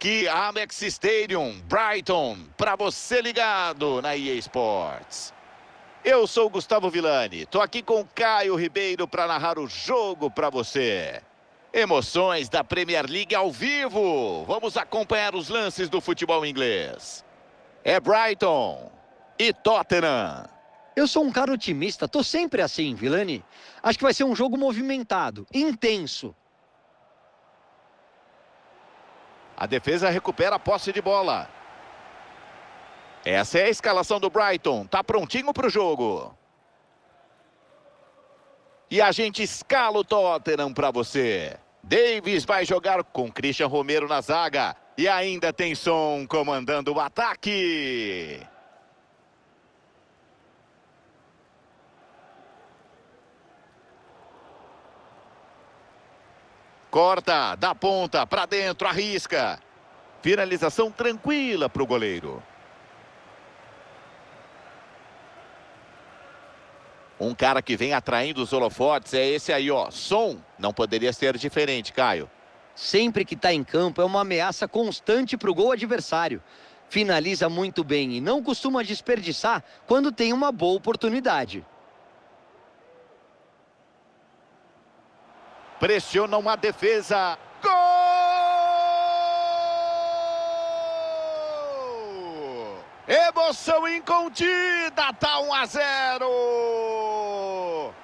aqui, Amex Stadium, Brighton, para você ligado na EA Sports. Eu sou o Gustavo Villani, tô aqui com Caio Ribeiro para narrar o jogo para você. Emoções da Premier League ao vivo. Vamos acompanhar os lances do futebol inglês. É Brighton e Tottenham. Eu sou um cara otimista, tô sempre assim, Vilani. Acho que vai ser um jogo movimentado, intenso. A defesa recupera a posse de bola. Essa é a escalação do Brighton. Tá prontinho para o jogo. E a gente escala o Tottenham para você. Davis vai jogar com Christian Romero na zaga. E ainda tem som comandando o ataque. Corta, da ponta, para dentro, arrisca. Finalização tranquila para o goleiro. Um cara que vem atraindo os holofotes é esse aí, ó. Som não poderia ser diferente, Caio. Sempre que está em campo é uma ameaça constante para o gol adversário. Finaliza muito bem e não costuma desperdiçar quando tem uma boa oportunidade. pressionam a defesa. Gol! Emoção incontida, tá 1 a 0.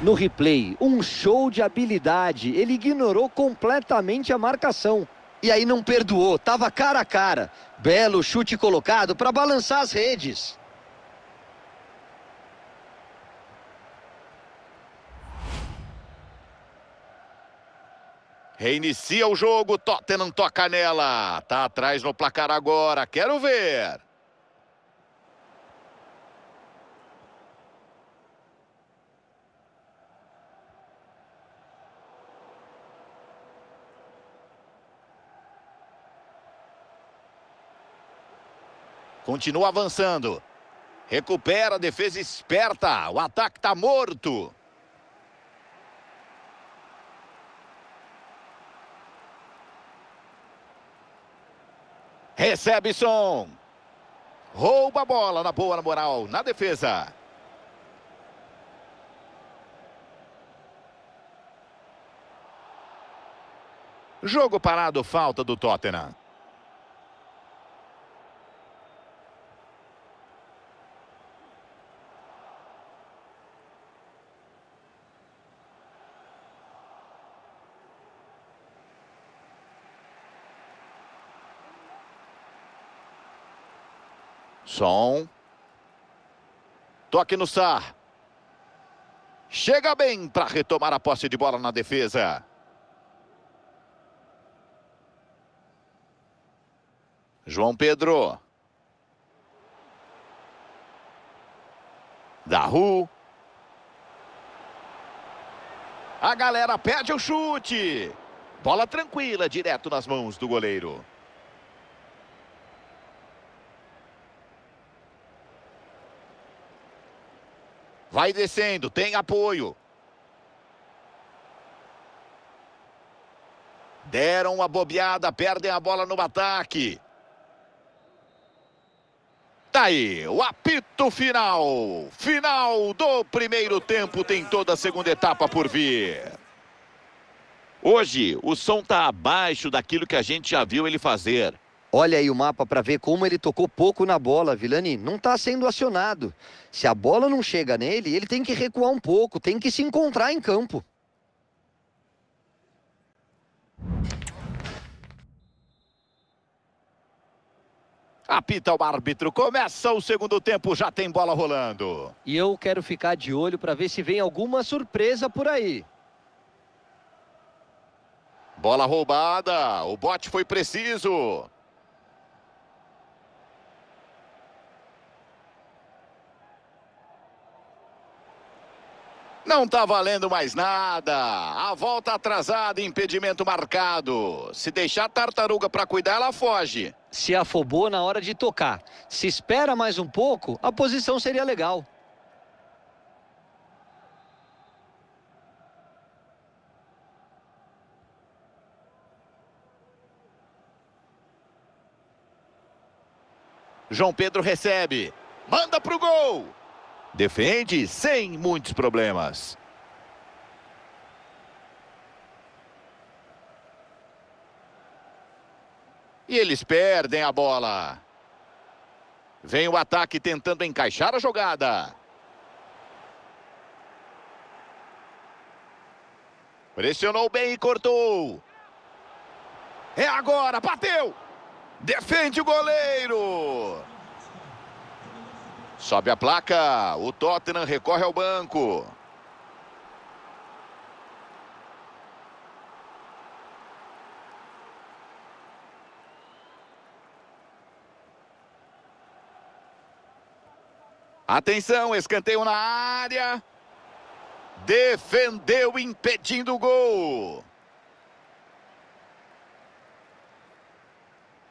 No replay, um show de habilidade. Ele ignorou completamente a marcação. E aí não perdoou, tava cara a cara. Belo chute colocado para balançar as redes. Reinicia o jogo, Tottenham toca nela. Tá atrás no placar agora, quero ver. Continua avançando. Recupera a defesa esperta. O ataque tá morto. Recebe som. Rouba a bola na boa, na moral, na defesa. Jogo parado, falta do Tottenham. Som. Toque no Sar. Chega bem para retomar a posse de bola na defesa. João Pedro. Daru. A galera pede o chute. Bola tranquila, direto nas mãos do goleiro. Vai descendo, tem apoio. Deram uma bobeada, perdem a bola no ataque. Tá aí, o apito final. Final do primeiro tempo, tem toda a segunda etapa por vir. Hoje, o som tá abaixo daquilo que a gente já viu ele fazer. Olha aí o mapa para ver como ele tocou pouco na bola, Vilani. Não está sendo acionado. Se a bola não chega nele, ele tem que recuar um pouco, tem que se encontrar em campo. Apita o árbitro, começa o segundo tempo, já tem bola rolando. E eu quero ficar de olho para ver se vem alguma surpresa por aí. Bola roubada, o bote foi preciso. Não tá valendo mais nada. A volta atrasada, impedimento marcado. Se deixar a tartaruga para cuidar, ela foge. Se afobou na hora de tocar. Se espera mais um pouco, a posição seria legal. João Pedro recebe. Manda pro gol. Defende sem muitos problemas. E eles perdem a bola. Vem o ataque tentando encaixar a jogada. Pressionou bem e cortou. É agora, bateu. Defende o goleiro. Sobe a placa. O Tottenham recorre ao banco. Atenção, escanteio na área. Defendeu impedindo o gol.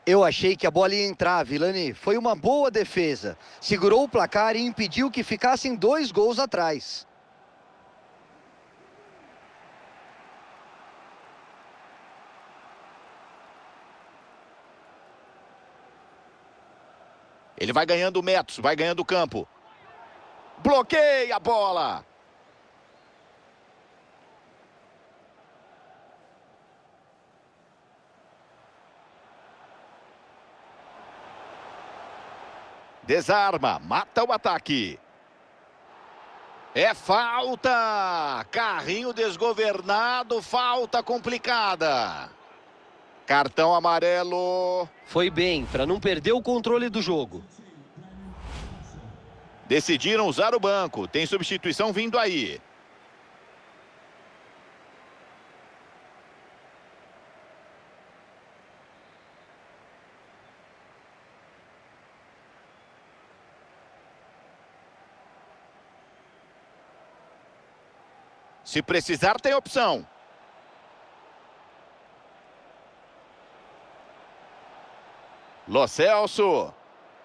Eu achei que a bola ia entrar, Vilani. Foi uma boa defesa. Segurou o placar e impediu que ficassem dois gols atrás. Ele vai ganhando metros, vai ganhando campo. Bloqueia a bola. Desarma, mata o ataque. É falta! Carrinho desgovernado, falta complicada. Cartão amarelo. Foi bem, para não perder o controle do jogo. Decidiram usar o banco. Tem substituição vindo aí. Se precisar, tem opção. Lo Celso.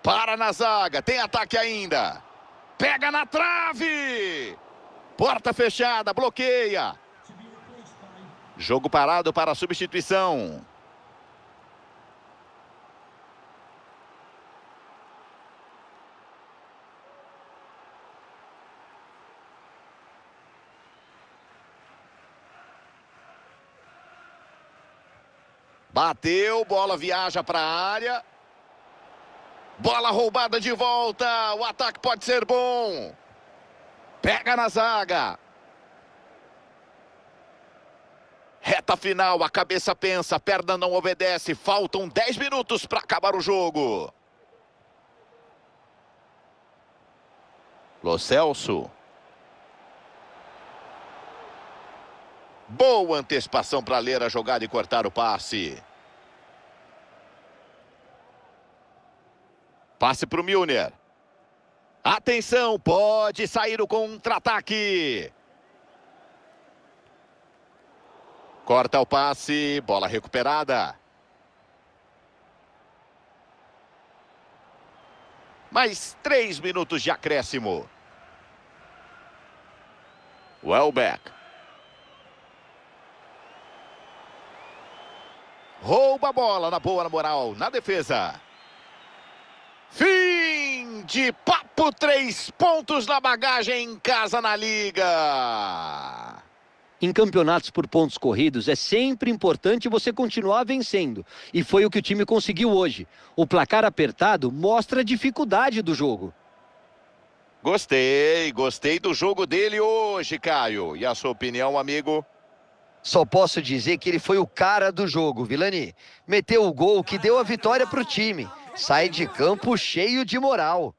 Para na zaga. Tem ataque ainda. Pega na trave. Porta fechada. Bloqueia. Jogo parado para a substituição. Bateu, bola viaja para a área. Bola roubada de volta. O ataque pode ser bom. Pega na zaga. Reta final, a cabeça pensa, a perna não obedece. Faltam 10 minutos para acabar o jogo. Lo Celso. Boa antecipação para ler a jogada e cortar o passe. Passe para o Milner. Atenção, pode sair o contra-ataque. Corta o passe, bola recuperada. Mais três minutos de acréscimo. Welbeck. Rouba a bola na boa, na moral, na defesa. Fim de papo, três pontos na bagagem em casa na liga. Em campeonatos por pontos corridos é sempre importante você continuar vencendo. E foi o que o time conseguiu hoje. O placar apertado mostra a dificuldade do jogo. Gostei, gostei do jogo dele hoje, Caio. E a sua opinião, amigo? Só posso dizer que ele foi o cara do jogo, Vilani. Meteu o gol que deu a vitória para o time sai de campo cheio de moral.